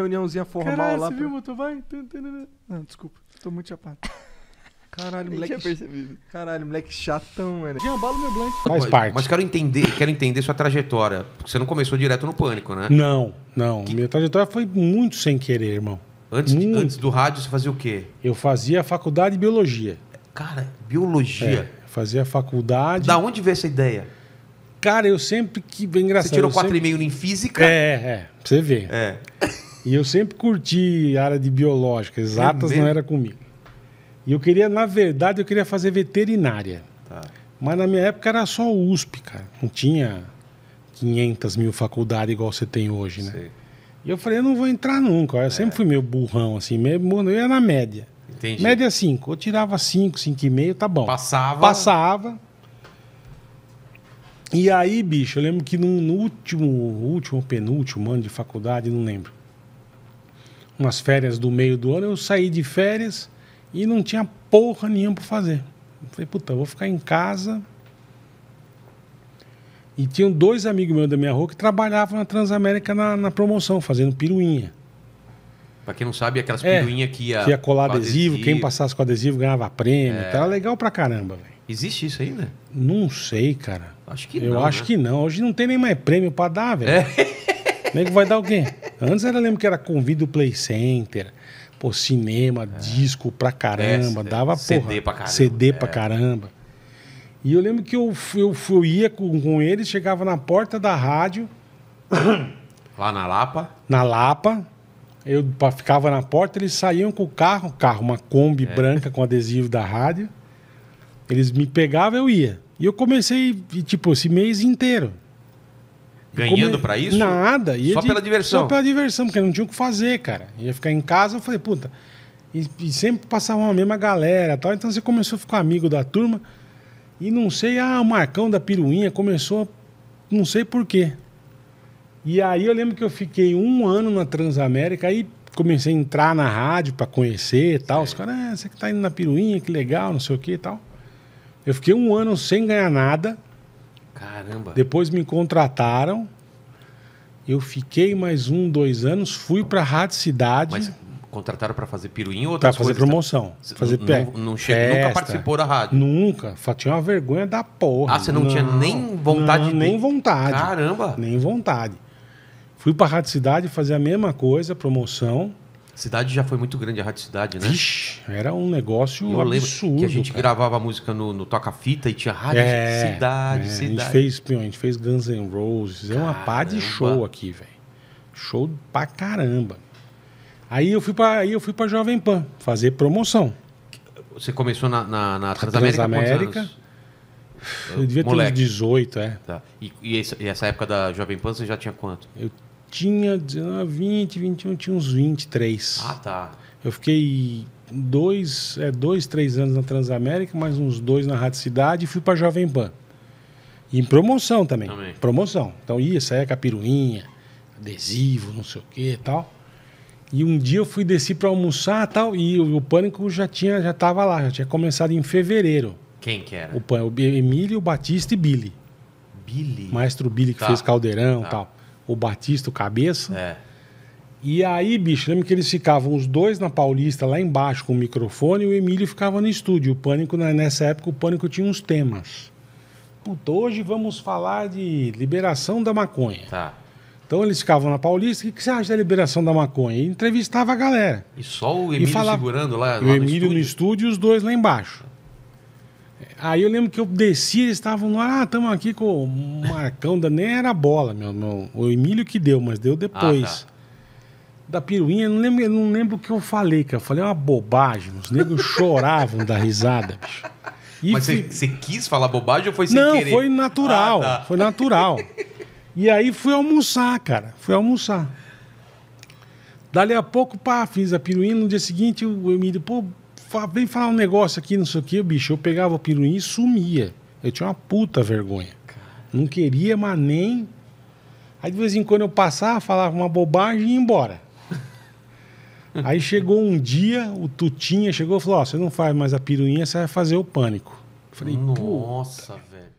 reuniãozinha formal Caralho, lá. Você pra... viu, Motovai? vai? Não, desculpa, tô muito chapado. Caralho, Nem moleque. Tinha percebido. Caralho, moleque chatão, mano. Jean, bala meu blank. Faz parte. Mas quero entender, quero entender sua trajetória. Porque você não começou direto no pânico, né? Não, não. Que... Minha trajetória foi muito sem querer, irmão. Antes, de, antes do rádio, você fazia o quê? Eu fazia faculdade de biologia. Cara, biologia. É, fazia faculdade. Da onde veio essa ideia? Cara, eu sempre que. Bem é engraçado. Você tirou 4,5 sempre... em física? É, é. Pra você ver. É. E eu sempre curti área de biológica, exatas é não era comigo. E eu queria, na verdade, eu queria fazer veterinária. Tá. Mas na minha época era só USP, cara. Não tinha 500 mil faculdades igual você tem hoje, né? Sei. E eu falei, eu não vou entrar nunca. Eu é. sempre fui meio burrão, assim, mesmo, eu ia na média. Entendi. Média 5. Eu tirava 5, 5,5, tá bom. Passava. Passava. E aí, bicho, eu lembro que no, no último, último, penúltimo ano de faculdade, não lembro umas férias do meio do ano, eu saí de férias e não tinha porra nenhuma para fazer. falei, puta, vou ficar em casa. E tinham dois amigos meus da minha rua que trabalhavam na Transamérica na, na promoção, fazendo piruinha. Pra quem não sabe, aquelas piruinhas é, que ia. Que ia colar adesivo, adesivo, quem passasse com adesivo ganhava prêmio. É. Era legal pra caramba, velho. Existe isso ainda? Não sei, cara. Acho que eu não. Eu acho né? que não. Hoje não tem nem mais prêmio pra dar, velho. É. que vai dar o quê? Antes era, lembro que era convido Play Center, pô, cinema, é. disco pra caramba, é, dava CD porra, pra caramba. CD é. pra caramba. E eu lembro que eu, eu, eu ia com, com ele, chegava na porta da rádio. Lá na Lapa? Na Lapa. Eu ficava na porta, eles saíam com o carro, carro, uma Kombi é. branca com adesivo da rádio. Eles me pegavam, eu ia. E eu comecei, tipo, esse mês inteiro. Ganhando é para isso? Nada. Ia só de, pela diversão? Só pela diversão, porque não tinha o que fazer, cara. Ia ficar em casa, eu falei, puta... E, e sempre passava a mesma galera tal. Então você começou a ficar amigo da turma. E não sei, ah, o Marcão da Piruinha começou, não sei porquê. E aí eu lembro que eu fiquei um ano na Transamérica, aí comecei a entrar na rádio para conhecer e tal. Os caras, ah, você que tá indo na Piruinha, que legal, não sei o que e tal. Eu fiquei um ano sem ganhar nada. Caramba. Depois me contrataram. Eu fiquei mais um, dois anos, fui para Rádio Cidade. Mas contrataram para fazer piruinha ou outra coisa? Para fazer promoção. Tá? Fazer pé. Não, chega, nunca participou da rádio? Nunca. Tinha uma vergonha da porra. Ah, você não, não tinha nem vontade não, de... Nem vontade. Caramba. Nem vontade. Fui para Rádio Cidade fazer a mesma coisa, promoção. Cidade já foi muito grande, a Rádio Cidade, né? Vixe, era um negócio eu absurdo. que a gente cara. gravava música no, no toca-fita e tinha Rádio é, Cidade, é, Cidade. A gente, fez, a gente fez Guns N' Roses, é uma pá de show aqui, velho. Show pra caramba. Aí eu fui pra, aí eu fui pra Jovem Pan fazer promoção. Você começou na, na, na Transamérica? Transamérica. Eu devia Moleque. ter uns 18, é. Tá. E, e, essa época da Jovem Pan você já tinha quanto? Eu tinha 19, 20, 21, tinha uns 23. Ah, tá. Eu fiquei dois, é, dois, três anos na Transamérica, mais uns dois na Rádio Cidade e fui para Jovem Pan. E em promoção também. também. Promoção. Então ia, saia capiruinha, adesivo, não sei o que e tal. E um dia eu fui descer para almoçar tal, e o, o, pânico já tinha já tava lá, já tinha começado em fevereiro. Quem que era? O pânico, o Emílio, Batista e Billy. Billy. Maestro Billy que tá. fez Caldeirão, tá. tal o Batista, o Cabeça. É. E aí, bicho, lembra que eles ficavam os dois na Paulista, lá embaixo, com o microfone, e o Emílio ficava no estúdio. O Pânico, né, nessa época, o Pânico tinha uns temas. Puta, hoje vamos falar de liberação da maconha. Tá. Então eles ficavam na Paulista, o que, você acha da liberação da maconha? E entrevistava a galera. E só o Emílio falava, segurando lá, lá O Emílio no estúdio? no estúdio e os dois lá embaixo. Aí eu lembro que eu desci, eles estavam lá, ah, aqui com o Marcão, da nem era bola, meu irmão. O Emílio que deu, mas deu depois. Ah, tá. Da piruinha, não lembro, não lembro o que eu falei, cara. Eu falei uma bobagem. Os negros choravam da risada, bicho. E mas você quis falar bobagem ou foi sem não, querer? Não, foi natural. Ah, tá. Foi natural. e aí fui almoçar, cara. Fui almoçar. Dali a pouco, pá, fiz a piruinha. No dia seguinte, o Emílio, pô, vem falar um negócio aqui, não sei o que, bicho. Eu pegava o piruim e sumia. Eu tinha uma puta vergonha. Não queria, mas nem. Aí de vez em quando eu passava, falava uma bobagem e ia embora. Aí chegou um dia, o Tutinha chegou e falou: Ó, oh, você não faz mais a piruinha, você vai fazer o pânico. falei, Nossa, velho.